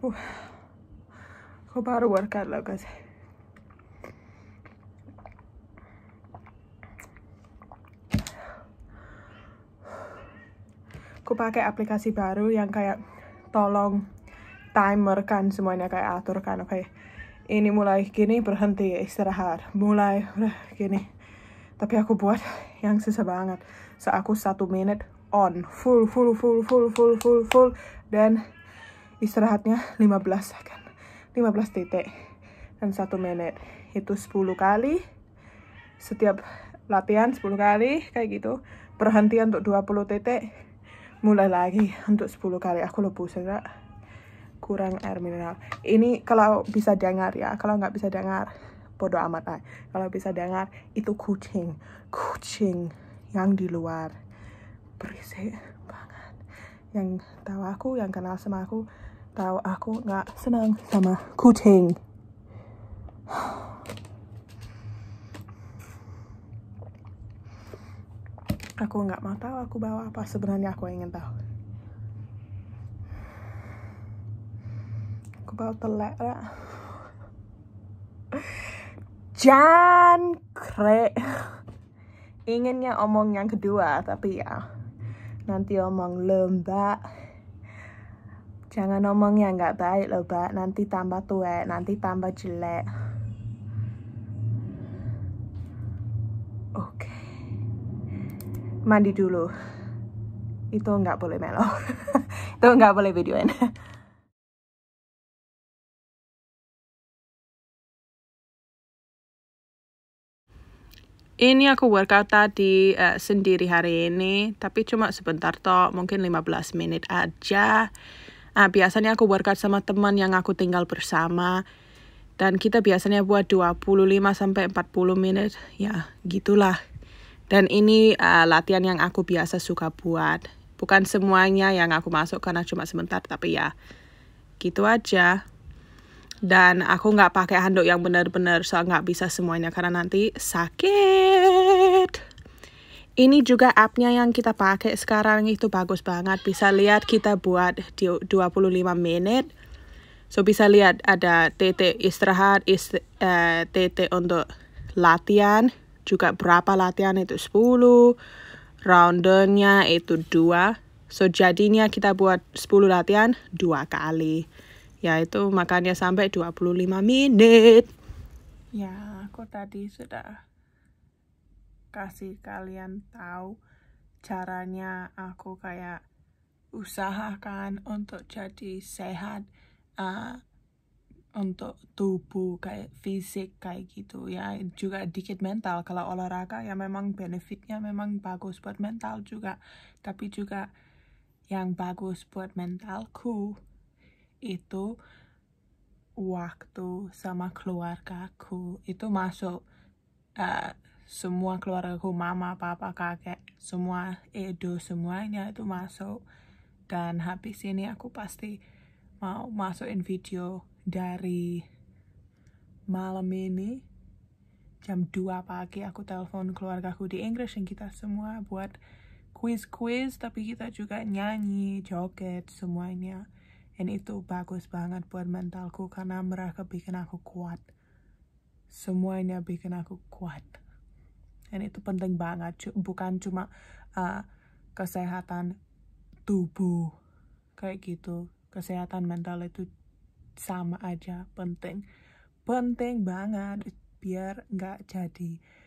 खूब baru hard work कर guys pakai aplikasi baru yang kayak tolong timer kan semuanya kayak atur kan oke okay. ini mulai gini berhenti istirahat mulai udah gini tapi aku buat yang susah banget so aku satu menit on full full full full full full full dan istirahatnya 15 second 15 detik dan 1 menit itu 10 kali setiap latihan 10 kali kayak gitu berhenti untuk 20 detik mulai lagi untuk 10 kali aku lo bosan kurang air mineral ini kalau bisa dengar ya kalau nggak bisa dengar bodoh amat lah kalau bisa dengar itu kucing kucing yang di luar berisik banget yang tahu aku yang kenal sama aku tahu aku nggak senang sama kucing aku nggak mau tahu aku bawa apa sebenarnya aku ingin tahu aku bawa telek lah Kre inginnya omong yang kedua tapi ya nanti omong lembak Jangan ngomong yang nggak baik loh, Mbak. Nanti tambah tua, nanti tambah jelek. Oke. Okay. Mandi dulu. Itu nggak boleh melo. Itu nggak boleh videoin. Ini aku workout tadi uh, sendiri hari ini, tapi cuma sebentar toh, mungkin 15 menit aja. Nah, biasanya aku workout sama teman yang aku tinggal bersama. Dan kita biasanya buat 25 sampai 40 menit, ya gitulah. Dan ini uh, latihan yang aku biasa suka buat. Bukan semuanya yang aku masuk karena cuma sebentar, tapi ya gitu aja. Dan aku nggak pakai handuk yang benar-benar, so nggak bisa semuanya karena nanti sakit. Ini juga appnya yang kita pakai sekarang itu bagus banget. Bisa lihat kita buat di 25 menit. So bisa lihat ada titik istirahat, istri, uh, eh, titik untuk latihan. Juga berapa latihan itu 10. Roundernya itu 2. So jadinya kita buat 10 latihan dua kali. Yaitu makanya sampai 25 menit. Ya, aku tadi sudah kasih kalian tahu caranya aku kayak usahakan untuk jadi sehat uh, untuk tubuh kayak fisik kayak gitu ya juga dikit mental kalau olahraga ya memang benefitnya memang bagus buat mental juga tapi juga yang bagus buat mentalku itu waktu sama keluargaku itu masuk uh, semua keluargaku mama papa kakek semua edo semuanya itu masuk dan habis ini aku pasti mau masukin video dari malam ini jam 2 pagi aku telepon keluargaku di Inggris yang kita semua buat quiz-quiz tapi kita juga nyanyi, joget semuanya dan itu bagus banget buat mentalku karena mereka bikin aku kuat semuanya bikin aku kuat dan itu penting banget bukan cuma uh, kesehatan tubuh kayak gitu kesehatan mental itu sama aja penting penting banget biar nggak jadi